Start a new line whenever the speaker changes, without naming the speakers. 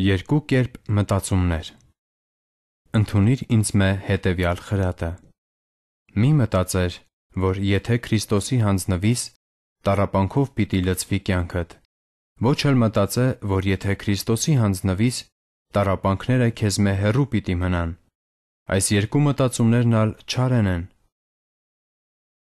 Երկու կերպ մտածումներ
Ընթունիր ինձ մե հետևյալ խրատը Մի մտածեր, որ եթե Քրիստոսի հանձնվիս, տարապանքով պիտի լծվի կյանքդ Ոչ էլ մտածե, որ եթե Քրիստոսի հանձնվիս, տարապանքները քեզ մե հեռու պիտի մնան Այս երկու մտածումներն ալ չարեն են